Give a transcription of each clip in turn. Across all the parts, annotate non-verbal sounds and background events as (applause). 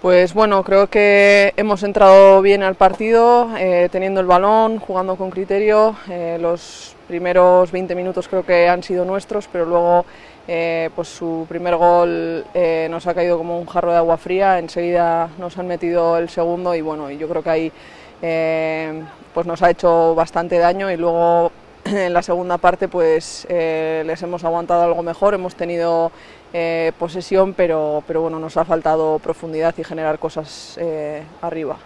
Pues bueno, creo que hemos entrado bien al partido, eh, teniendo el balón, jugando con criterio. Eh, los primeros 20 minutos creo que han sido nuestros, pero luego eh, pues su primer gol nos ha caído como un jarro de agua fría. Enseguida nos han metido el segundo y bueno, yo creo que ahí pues nos ha hecho bastante daño y luego (clears throat) en la segunda parte pues eh, les hemos aguantado algo mejor, hemos tenido eh, posesión, pero, bueno, nos ha faltado profundidad y generar cosas eh, arriba.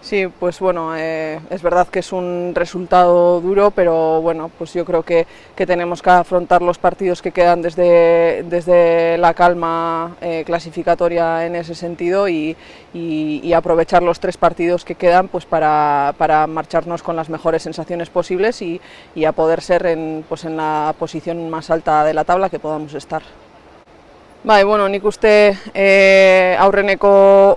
Sí, pues bueno, eh, es verdad que es un resultado duro, pero bueno, pues yo creo que, que tenemos que afrontar los partidos que quedan desde, la calma eh, clasificatoria en ese sentido y, y, aprovechar los tres partidos que quedan pues para, para marcharnos con las mejores sensaciones posibles y, y, a poder ser en, pues en la posición más alta de la tabla que podamos estar. Bai, bueno, nik uste eh, aurreneko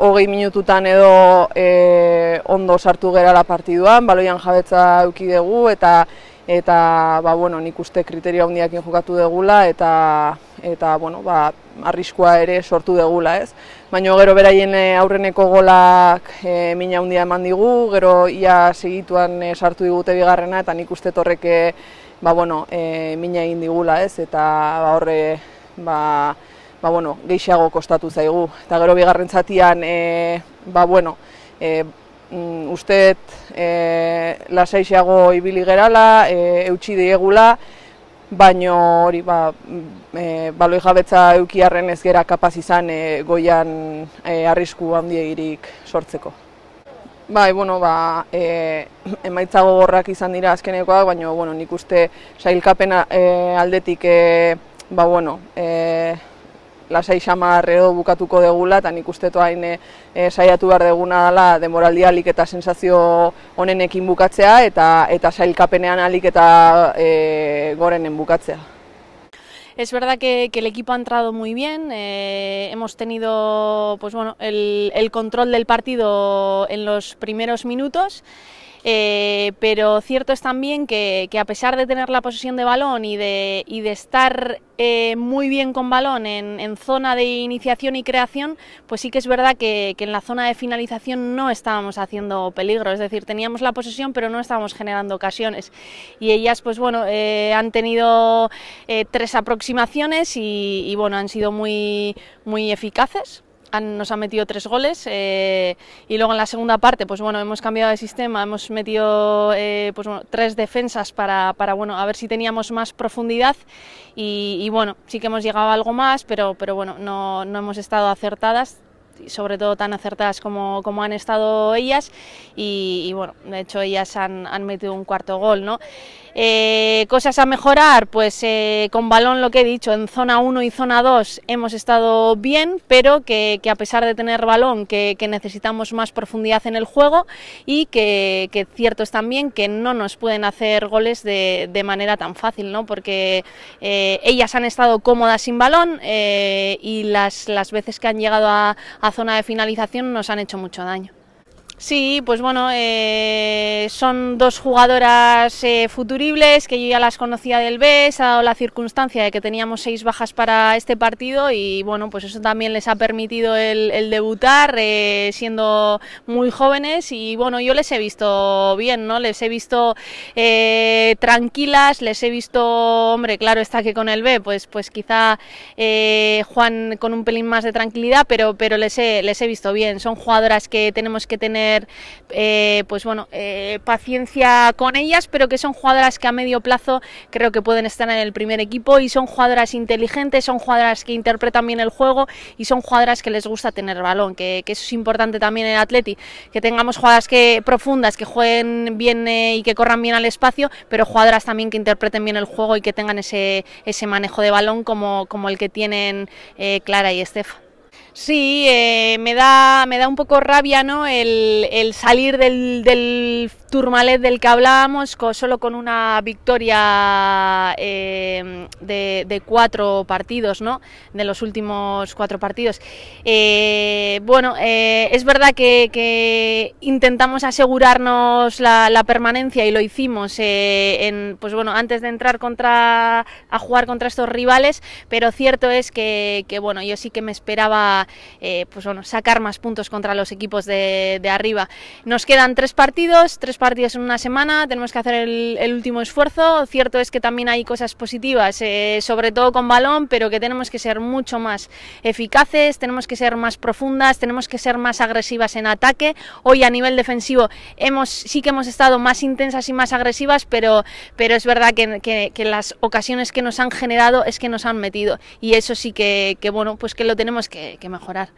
hogei minututan edo e, ondo sartu gerala partiduan, baloian jabetza duki dugu eta eta ba, bueno, nik uste kriterio handiak jokatu degula eta eta bueno, ba, arriskua ere sortu degula, ez? Baina gero beraien eh, aurreneko golak mina handia eman digu, gero ia segituan sartu digute bigarrena eta nik uste torreke ba, bueno, e, mina egin digula, ez? Eta ba, horre ba, ba, bueno, gehiago kostatu zaigu. Eta gero bigarren zatian, e, ba, bueno, e, usteet e, ibili gerala, e, eh, eutxi diegula, baino hori ba, e, baloi jabetza eukiarren ez gera kapaz izan e, goian e, arrisku handiegirik sortzeko. Bai, bueno, ba, e, (clears throat) emaitza gogorrak izan dira azkenekoak, baina bueno, nik uste sailkapena e, aldetik eh ba, bueno, e, lasai xamar edo bukatuko degula, eta nik uste toain eh, eh, saiatu behar deguna dela demoraldia alik eta sensazio honenekin bukatzea, eta sailkapenean alik eta eh, gorenen bukatzea. Es verdad que, el equipo ha entrado muy bien, hemos tenido pues bueno, el control del partido en los primeros minutos Eh, pero cierto es también que, a pesar de tener la posesión de balón y de, estar eh, muy bien con balón en, zona de iniciación y creación, pues sí que es verdad que, en la zona de finalización no estábamos haciendo peligro, es decir, teníamos la posesión pero no estábamos generando ocasiones. Y ellas, pues bueno, eh, han tenido tres aproximaciones y, bueno, han sido muy eficaces, nos han metido tres goles eh, y luego en la segunda parte pues bueno hemos cambiado de sistema hemos metido eh, pues tres defensas para, bueno a ver si teníamos más profundidad y, bueno sí que hemos llegado a algo más pero pero bueno no, no hemos estado acertadas sobre todo tan acertadas como, han estado ellas y, y, bueno, de hecho ellas han, han metido un cuarto gol, ¿no? Eh, cosas a mejorar, pues eh, con balón lo que he dicho, en zona 1 y zona 2 hemos estado bien, pero que, a pesar de tener balón, que, necesitamos más profundidad en el juego y que, cierto es también que no nos pueden hacer goles de, manera tan fácil, ¿no? porque eh, ellas han estado cómodas sin balón eh, y las, las veces que han llegado a zona de finalización nos han hecho mucho daño. Sí, pues bueno, eh, son dos jugadoras eh, futuribles que yo ya las conocía del B, se ha dado la circunstancia de que teníamos seis bajas para este partido y bueno, pues eso también les ha permitido el, debutar eh, siendo muy jóvenes y bueno, yo les he visto bien, ¿no? Les he visto tranquilas, les he visto, hombre, claro está que con el B, pues, pues quizá Juan con un pelín más de tranquilidad, pero, pero les, les he visto bien, son jugadoras que tenemos que tener eh, pues bueno, eh, paciencia con ellas, pero que son jugadoras que a medio plazo creo que pueden estar en el primer equipo y son jugadoras inteligentes, son jugadoras que interpretan bien el juego y son jugadoras que les gusta tener balón, que, eso es importante también en Atleti, que tengamos jugadoras que, profundas, que jueguen bien eh, y que corran bien al espacio, pero jugadoras también que interpreten bien el juego y que tengan ese, manejo de balón como, como el que tienen Clara y Estefan Sí, eh, me, da, me da un poco rabia ¿no? el, salir del, del Turmalet del que hablábamos, solo con una victoria eh, de, cuatro partidos, ¿no? De los últimos cuatro partidos. Eh, bueno, eh, es verdad que, intentamos asegurarnos la, permanencia y lo hicimos en, pues bueno, antes de entrar contra, a jugar contra estos rivales, pero cierto es que, bueno, yo sí que me esperaba pues bueno, sacar más puntos contra los equipos de, de arriba. Nos quedan tres partidos, tres partidos en una semana, tenemos que hacer el, último esfuerzo. Cierto es que también hay cosas positivas, eh, sobre todo con balón, pero que tenemos que ser mucho más eficaces, tenemos que ser más profundas, tenemos que ser más agresivas en ataque. Hoy a nivel defensivo hemos, sí que hemos estado más intensas y más agresivas, pero, pero es verdad que, las ocasiones que nos han generado es que nos han metido. Y eso sí que, bueno, pues que lo tenemos que mejorar.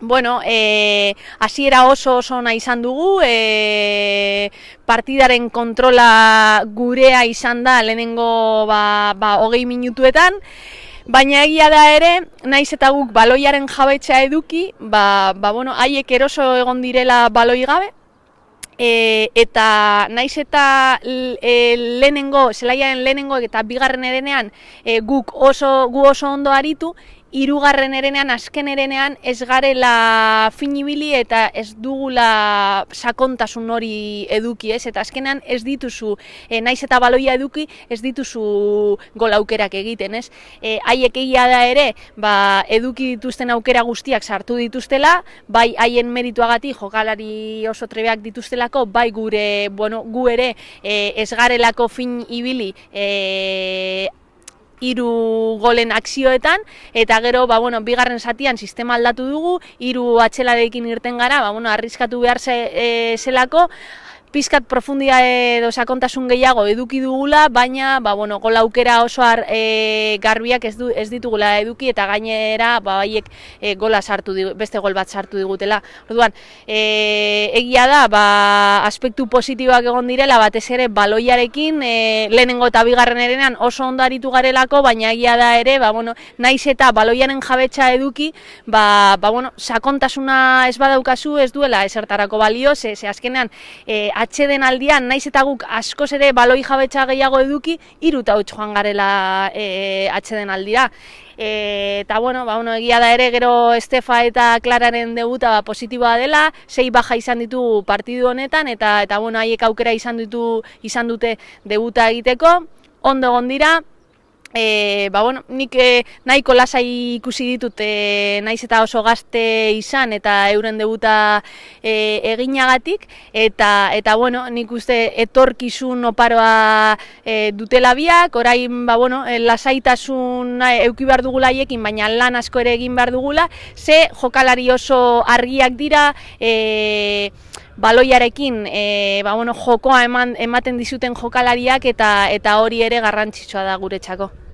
Bueno, eh, hasiera oso oso nahi izan dugu, eh, partidaren kontrola gurea izan da lehenengo ba, ba, hogei minutuetan, baina egia da ere, naiz eta guk baloiaren jabetxa eduki, ba, ba bueno, haiek eroso egon direla baloi gabe, e, eta naiz eta e, lehenengo, zelaiaren lehenengo eta bigarren erenean e, guk oso, gu oso ondo aritu, irugarren erenean, asken erenean, ez garela finibili eta ez dugula sakontasun hori eduki, ez? Eta askenean ez dituzu, eh, naiz eta baloia eduki, ez dituzu golaukerak egiten, ez? Eh, haiek egia da ere, ba, eduki dituzten aukera guztiak sartu dituztela, bai haien merituagati jokalari oso trebeak dituztelako, bai gure, bueno, gu ere, e, ez garelako fin ibili, e, hiru golen akzioetan eta gero ba bueno bigarren satian sistema aldatu dugu hiru atzelarekin irten gara ba bueno arriskatu behar eh, zelako pizkat profundia edo sakontasun gehiago eduki dugula, baina ba, bueno, gola aukera oso har, e, garbiak ez, du, ez ditugula eduki eta gainera ba, baiek e, gola sartu digu, beste gol bat sartu digutela. Orduan, e, egia da, ba, aspektu positiboak egon direla, batez ere baloiarekin, e, lehenengo eta bigarren erenan oso ondo aritu garelako, baina egia da ere, ba, bueno, naiz eta baloiaren jabetsa eduki, ba, ba, bueno, sakontasuna ez badaukazu ez duela esertarako balio, ze, ze azkenean e, atxeden aldian, naiz eta guk askoz ere baloi jabetza gehiago eduki, iruta hau joan garela e, atxeden aldira. E, eta bueno, ba, egia da ere gero Estefa eta Klararen debuta ba, positiboa dela, sei baja izan ditu partidu honetan, eta eta bueno, haiek aukera izan, ditu, izan dute debuta egiteko, ondo gondira, dira, e, ba, bueno, nik e, nahiko lasai ikusi ditut e, naiz eta oso gazte izan eta euren debuta e, eginagatik eta eta bueno nik uste etorkizun oparoa e, dutela biak orain ba, bueno, eh, lasaitasun euki behar dugula baina lan asko ere egin behar dugula ze jokalari oso argiak dira e, baloiarekin e, ba, bueno, jokoa eman, ematen dizuten jokalariak eta eta hori ere garrantzitsua da guretzako.